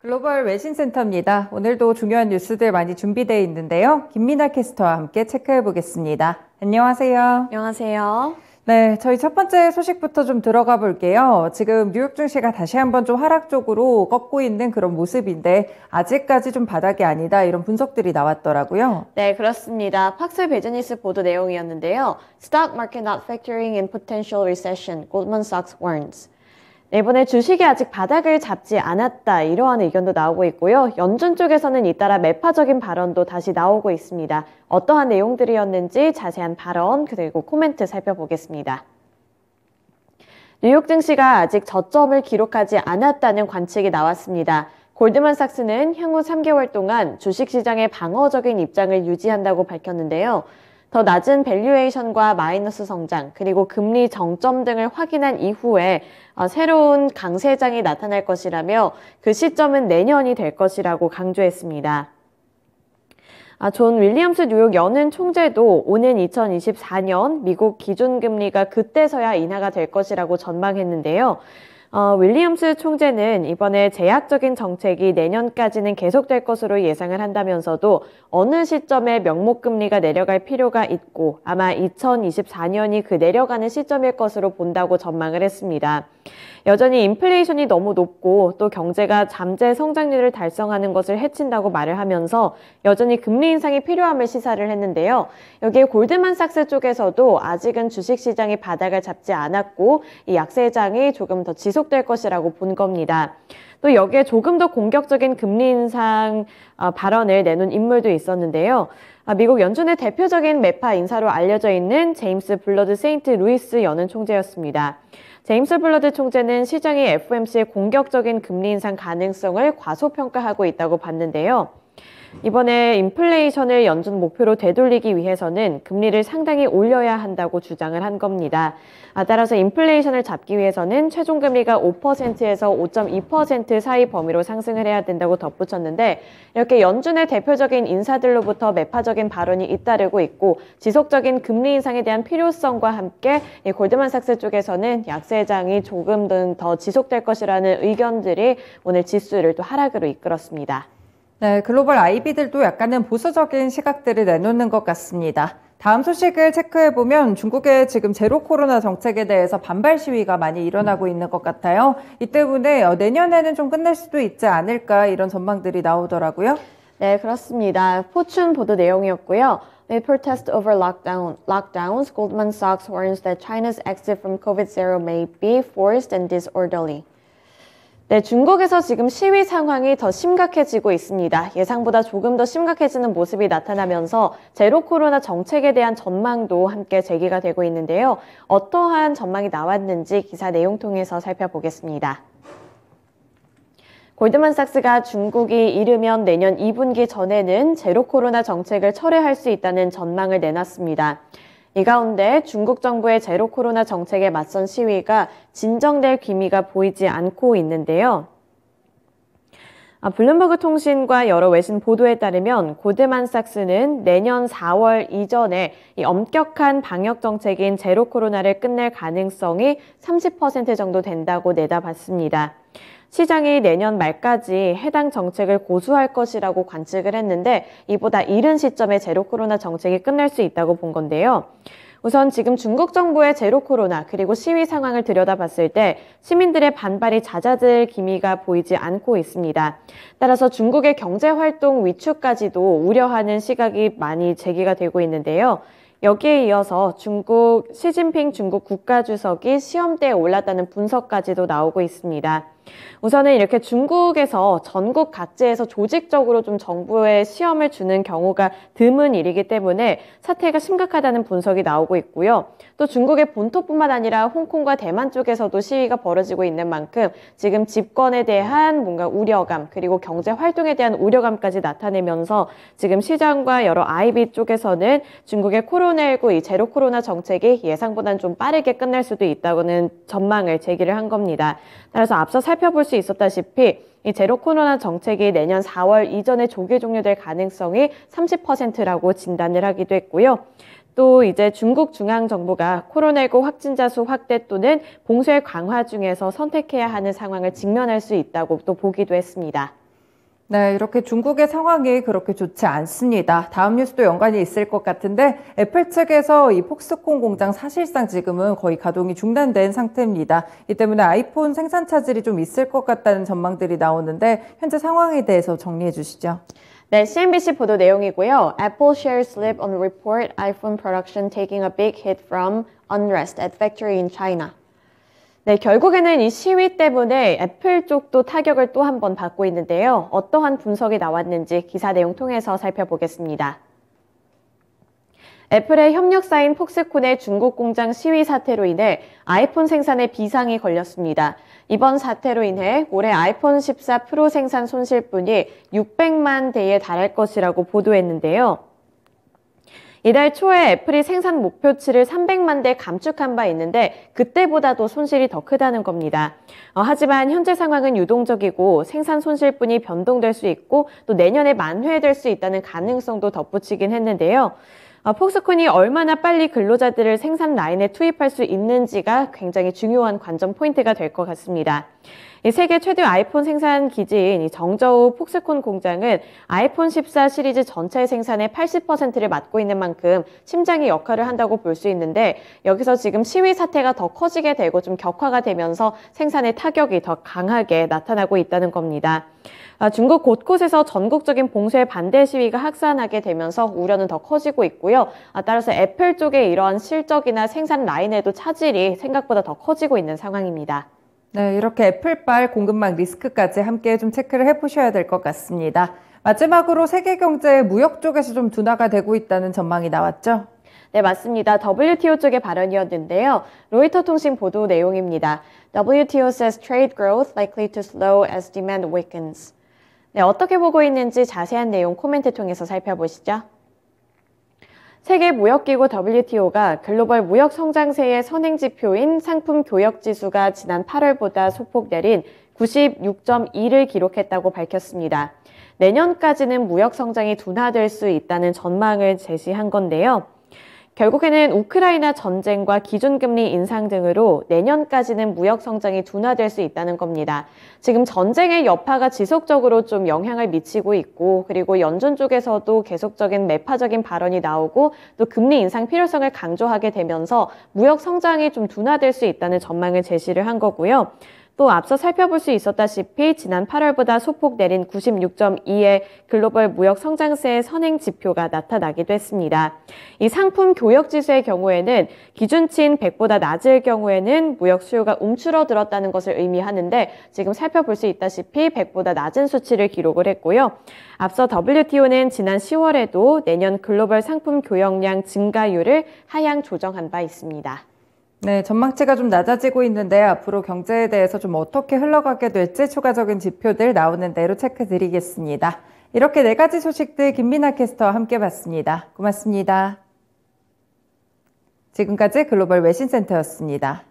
글로벌 외신센터입니다. 오늘도 중요한 뉴스들 많이 준비되어 있는데요. 김민아 캐스터와 함께 체크해 보겠습니다. 안녕하세요. 안녕하세요. 네, 저희 첫 번째 소식부터 좀 들어가 볼게요. 지금 뉴욕 증시가 다시 한번 좀 하락 쪽으로 꺾고 있는 그런 모습인데 아직까지 좀 바닥이 아니다 이런 분석들이 나왔더라고요. 네, 그렇습니다. 팍스 베즈니스 보도 내용이었는데요. Stock market not factoring in potential recession. Goldman Sachs warns. 이번에 주식이 아직 바닥을 잡지 않았다 이러한 의견도 나오고 있고요. 연준 쪽에서는 잇따라 매파적인 발언도 다시 나오고 있습니다. 어떠한 내용들이었는지 자세한 발언 그리고 코멘트 살펴보겠습니다. 뉴욕 증시가 아직 저점을 기록하지 않았다는 관측이 나왔습니다. 골드만삭스는 향후 3개월 동안 주식시장의 방어적인 입장을 유지한다고 밝혔는데요. 더 낮은 밸류에이션과 마이너스 성장, 그리고 금리 정점 등을 확인한 이후에 어, 새로운 강세장이 나타날 것이라며 그 시점은 내년이 될 것이라고 강조했습니다. 아, 존 윌리엄스 뉴욕 연은 총재도 오는 2024년 미국 기준금리가 그때서야 인하가 될 것이라고 전망했는데요. 어, 윌리엄스 총재는 이번에 제약적인 정책이 내년까지는 계속될 것으로 예상을 한다면서도 어느 시점에 명목금리가 내려갈 필요가 있고 아마 2024년이 그 내려가는 시점일 것으로 본다고 전망을 했습니다. 여전히 인플레이션이 너무 높고 또 경제가 잠재 성장률을 달성하는 것을 해친다고 말을 하면서 여전히 금리 인상이 필요함을 시사를 했는데요. 여기에 골드만삭스 쪽에서도 아직은 주식시장이 바닥을 잡지 않았고 이 약세장이 조금 더 지속될 것이라고 본 겁니다. 또 여기에 조금 더 공격적인 금리 인상 어, 발언을 내놓은 인물도 있었는데요. 아, 미국 연준의 대표적인 메파 인사로 알려져 있는 제임스 블러드 세인트 루이스 연은 총재였습니다. 제임스 블러드 총재는 시장이 FOMC의 공격적인 금리 인상 가능성을 과소평가하고 있다고 봤는데요. 이번에 인플레이션을 연준 목표로 되돌리기 위해서는 금리를 상당히 올려야 한다고 주장을 한 겁니다. 아, 따라서 인플레이션을 잡기 위해서는 최종 금리가 5%에서 5.2% 사이 범위로 상승을 해야 된다고 덧붙였는데 이렇게 연준의 대표적인 인사들로부터 매파적인 발언이 잇따르고 있고 지속적인 금리 인상에 대한 필요성과 함께 골드만삭스 쪽에서는 약세 장이 조금 더 지속될 것이라는 의견들이 오늘 지수를 또 하락으로 이끌었습니다. 네, 글로벌 아이비들도 약간은 보수적인 시각들을 내놓는 것 같습니다. 다음 소식을 체크해보면 중국의 지금 제로 코로나 정책에 대해서 반발 시위가 많이 일어나고 음. 있는 것 같아요. 이 때문에 어, 내년에는 좀 끝날 수도 있지 않을까 이런 전망들이 나오더라고요. 네, 그렇습니다. 포춘 보도 내용이었고요. They protest over lockdown. Lockdowns, Goldman Sachs warns that China's exit from COVID zero may be forced and disorderly. 네, 중국에서 지금 시위 상황이 더 심각해지고 있습니다. 예상보다 조금 더 심각해지는 모습이 나타나면서 제로 코로나 정책에 대한 전망도 함께 제기가 되고 있는데요. 어떠한 전망이 나왔는지 기사 내용 통해서 살펴보겠습니다. 골드만삭스가 중국이 이르면 내년 2분기 전에는 제로 코로나 정책을 철회할 수 있다는 전망을 내놨습니다. 이 가운데 중국 정부의 제로 코로나 정책에 맞선 시위가 진정될 기미가 보이지 않고 있는데요. 아, 블룸버그 통신과 여러 외신 보도에 따르면 고드만삭스는 내년 4월 이전에 엄격한 방역 정책인 제로 코로나를 끝낼 가능성이 30% 정도 된다고 내다봤습니다. 시장이 내년 말까지 해당 정책을 고수할 것이라고 관측을 했는데 이보다 이른 시점에 제로 코로나 정책이 끝날 수 있다고 본 건데요. 우선 지금 중국 정부의 제로 코로나 그리고 시위 상황을 들여다봤을 때 시민들의 반발이 잦아들 기미가 보이지 않고 있습니다. 따라서 중국의 경제 활동 위축까지도 우려하는 시각이 많이 제기가 되고 있는데요. 여기에 이어서 중국 시진핑 중국 국가주석이 시험대에 올랐다는 분석까지도 나오고 있습니다. 우선은 이렇게 중국에서 전국 각지에서 조직적으로 좀 정부에 시험을 주는 경우가 드문 일이기 때문에 사태가 심각하다는 분석이 나오고 있고요. 또 중국의 본토뿐만 아니라 홍콩과 대만 쪽에서도 시위가 벌어지고 있는 만큼 지금 집권에 대한 뭔가 우려감 그리고 경제 활동에 대한 우려감까지 나타내면서 지금 시장과 여러 IB 쪽에서는 중국의 코로나19 이 제로 코로나 정책이 예상보다는 좀 빠르게 끝날 수도 있다고는 전망을 제기를 한 겁니다. 따라서 앞서 살펴볼 수 있었다시피 이 제로 코로나 정책이 내년 4월 이전에 조기 종료될 가능성이 30%라고 진단을 하기도 했고요. 또 이제 중국 중앙정부가 코로나19 확진자 수 확대 또는 봉쇄 강화 중에서 선택해야 하는 상황을 직면할 수 있다고 또 보기도 했습니다. 네, 이렇게 중국의 상황이 그렇게 좋지 않습니다. 다음 뉴스도 연관이 있을 것 같은데 애플 측에서 이 폭스콘 공장 사실상 지금은 거의 가동이 중단된 상태입니다. 이 때문에 아이폰 생산 차질이 좀 있을 것 같다는 전망들이 나오는데 현재 상황에 대해서 정리해 주시죠. 네, CNBC 보도 내용이고요. Apple shares slip on report iPhone production taking a big hit from unrest at factory in China. 네, 결국에는 이 시위 때문에 애플 쪽도 타격을 또 한 번 받고 있는데요. 어떠한 분석이 나왔는지 기사 내용 통해서 살펴보겠습니다. 애플의 협력사인 폭스콘의 중국 공장 시위 사태로 인해 아이폰 생산에 비상이 걸렸습니다. 이번 사태로 인해 올해 아이폰 14 프로 생산 손실뿐이 600만 대에 달할 것이라고 보도했는데요. 이달 초에 애플이 생산 목표치를 300만 대 감축한 바 있는데 그때보다도 손실이 더 크다는 겁니다. 어, 하지만 현재 상황은 유동적이고 생산 손실뿐이 변동될 수 있고 또 내년에 만회될 수 있다는 가능성도 덧붙이긴 했는데요. 어, 폭스콘이 얼마나 빨리 근로자들을 생산 라인에 투입할 수 있는지가 굉장히 중요한 관전 포인트가 될 것 같습니다. 이 세계 최대 아이폰 생산 기지인 이 정저우 폭스콘 공장은 아이폰 14 시리즈 전체 생산의 80%를 맡고 있는 만큼 심장의 역할을 한다고 볼 수 있는데 여기서 지금 시위 사태가 더 커지게 되고 좀 격화가 되면서 생산의 타격이 더 강하게 나타나고 있다는 겁니다. 아, 중국 곳곳에서 전국적인 봉쇄 반대 시위가 확산하게 되면서 우려는 더 커지고 있고요. 아, 따라서 애플 쪽의 이러한 실적이나 생산 라인에도 차질이 생각보다 더 커지고 있는 상황입니다. 네, 이렇게 애플발 공급망 리스크까지 함께 좀 체크를 해보셔야 될 것 같습니다. 마지막으로 세계 경제의 무역 쪽에서 좀 둔화가 되고 있다는 전망이 나왔죠? 네, 맞습니다. WTO 쪽의 발언이었는데요. 로이터 통신 보도 내용입니다. WTO says trade growth likely to slow as demand weakens. 네, 어떻게 보고 있는지 자세한 내용 코멘트 통해서 살펴보시죠. 세계 무역기구 WTO가 글로벌 무역 성장세의 선행 지표인 상품 교역 지수가 지난 8월보다 소폭 내린 96.2를 기록했다고 밝혔습니다. 내년까지는 무역 성장이 둔화될 수 있다는 전망을 제시한 건데요. 결국에는 우크라이나 전쟁과 기준금리 인상 등으로 내년까지는 무역 성장이 둔화될 수 있다는 겁니다. 지금 전쟁의 여파가 지속적으로 좀 영향을 미치고 있고 그리고 연준 쪽에서도 계속적인 매파적인 발언이 나오고 또 금리 인상 필요성을 강조하게 되면서 무역 성장이 좀 둔화될 수 있다는 전망을 제시를 한 거고요. 또 앞서 살펴볼 수 있었다시피 지난 8월보다 소폭 내린 96.2의 글로벌 무역 성장세의 선행 지표가 나타나기도 했습니다. 이 상품 교역 지수의 경우에는 기준치인 100보다 낮을 경우에는 무역 수요가 움츠러들었다는 것을 의미하는데 지금 살펴볼 수 있다시피 100보다 낮은 수치를 기록을 했고요. 앞서 WTO는 지난 10월에도 내년 글로벌 상품 교역량 증가율을 하향 조정한 바 있습니다. 네, 전망치가 좀 낮아지고 있는데 앞으로 경제에 대해서 좀 어떻게 흘러가게 될지 추가적인 지표들 나오는 대로 체크 드리겠습니다. 이렇게 네 가지 소식들 김민아 캐스터와 함께 봤습니다. 고맙습니다. 지금까지 글로벌 외신센터였습니다.